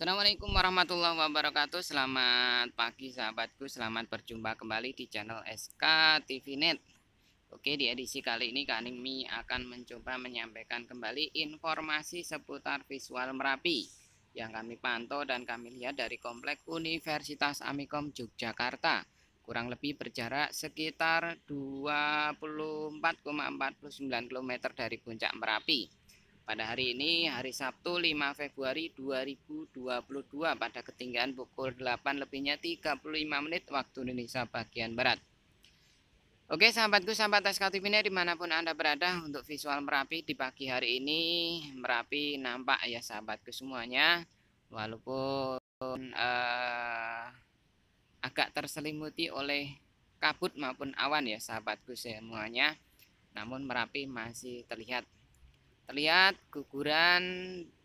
Assalamualaikum warahmatullahi wabarakatuh Selamat pagi sahabatku Selamat berjumpa kembali di channel SK TV Net Oke di edisi kali ini Kak Nimi akan mencoba menyampaikan kembali informasi seputar visual Merapi Yang kami pantau dan kami lihat dari Komplek Universitas Amikom Yogyakarta Kurang lebih berjarak sekitar 24,49 km dari puncak Merapi pada hari ini, hari Sabtu 5 Februari 2022 pada ketinggian pukul 8 lebihnya 35 menit waktu Indonesia bagian Barat. Oke sahabatku, sahabat SKTV ini dimanapun Anda berada untuk visual Merapi di pagi hari ini Merapi nampak ya sahabatku semuanya Walaupun eh, agak terselimuti oleh kabut maupun awan ya sahabatku semuanya Namun Merapi masih terlihat terlihat guguran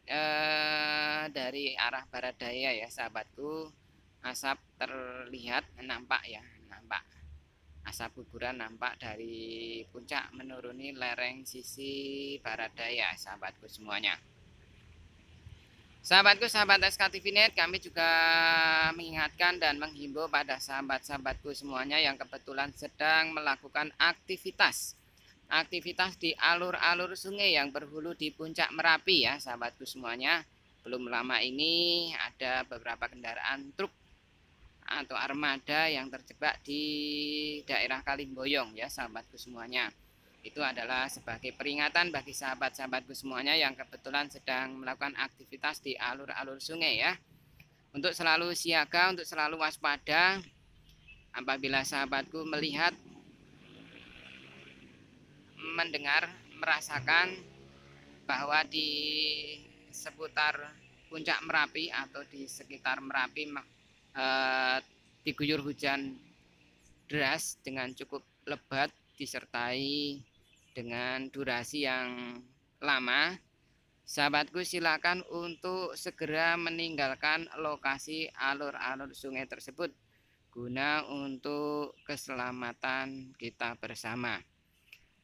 eh, dari arah barat daya ya sahabatku asap terlihat nampak ya nampak asap guguran nampak dari puncak menuruni lereng sisi barat daya sahabatku semuanya Sahabatku, sahabat SKTV Net, kami juga mengingatkan dan menghimbau pada sahabat-sahabatku semuanya yang kebetulan sedang melakukan aktivitas aktivitas di alur-alur sungai yang berhulu di puncak Merapi ya sahabatku semuanya. Belum lama ini ada beberapa kendaraan truk atau armada yang terjebak di daerah Kalimboyong ya sahabatku semuanya. Itu adalah sebagai peringatan bagi sahabat-sahabatku semuanya yang kebetulan sedang melakukan aktivitas di alur-alur sungai ya. Untuk selalu siaga, untuk selalu waspada apabila sahabatku melihat mendengar, merasakan bahwa di seputar puncak Merapi atau di sekitar Merapi eh, diguyur hujan deras dengan cukup lebat disertai dengan durasi yang lama. Sahabatku silakan untuk segera meninggalkan lokasi alur-alur sungai tersebut guna untuk keselamatan kita bersama.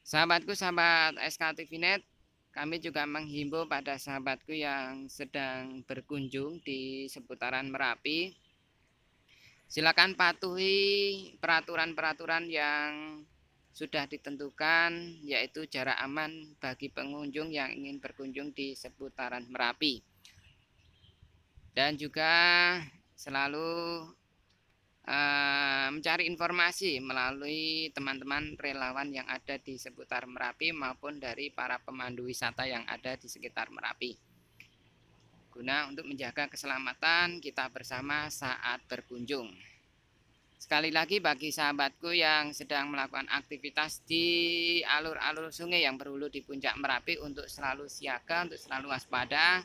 Sahabatku sahabat Net, kami juga menghimbau pada sahabatku yang sedang berkunjung di seputaran Merapi. Silakan patuhi peraturan-peraturan yang sudah ditentukan yaitu jarak aman bagi pengunjung yang ingin berkunjung di seputaran Merapi. Dan juga selalu mencari informasi melalui teman-teman relawan yang ada di seputar Merapi maupun dari para pemandu wisata yang ada di sekitar Merapi. Guna untuk menjaga keselamatan kita bersama saat berkunjung. Sekali lagi bagi sahabatku yang sedang melakukan aktivitas di alur-alur sungai yang berhulu di puncak Merapi untuk selalu siaga, untuk selalu waspada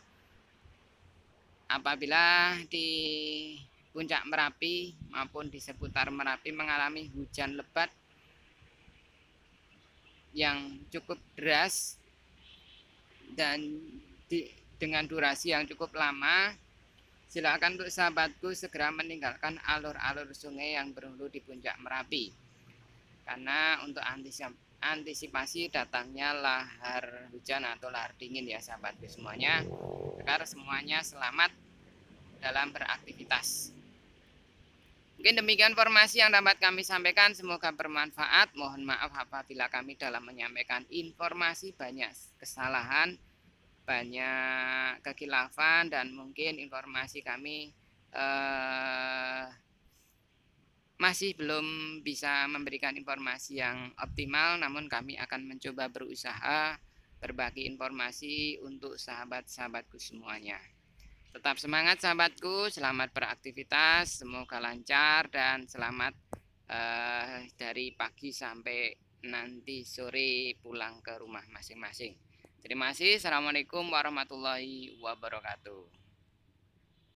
apabila di puncak Merapi maupun di seputar Merapi mengalami hujan lebat yang cukup deras dan di, dengan durasi yang cukup lama silakan untuk sahabatku segera meninggalkan alur-alur sungai yang berhulu di puncak Merapi karena untuk antisipasi datangnya lahar hujan atau lahar dingin ya sahabatku semuanya agar semuanya selamat dalam beraktivitas. Mungkin demikian informasi yang dapat kami sampaikan. Semoga bermanfaat. Mohon maaf apabila kami dalam menyampaikan informasi banyak kesalahan, banyak kekilafan, dan mungkin informasi kami eh, masih belum bisa memberikan informasi yang optimal. Namun kami akan mencoba berusaha berbagi informasi untuk sahabat-sahabatku semuanya. Tetap semangat sahabatku, selamat beraktivitas, semoga lancar dan selamat uh, dari pagi sampai nanti sore pulang ke rumah masing-masing. Terima kasih. Assalamualaikum warahmatullahi wabarakatuh.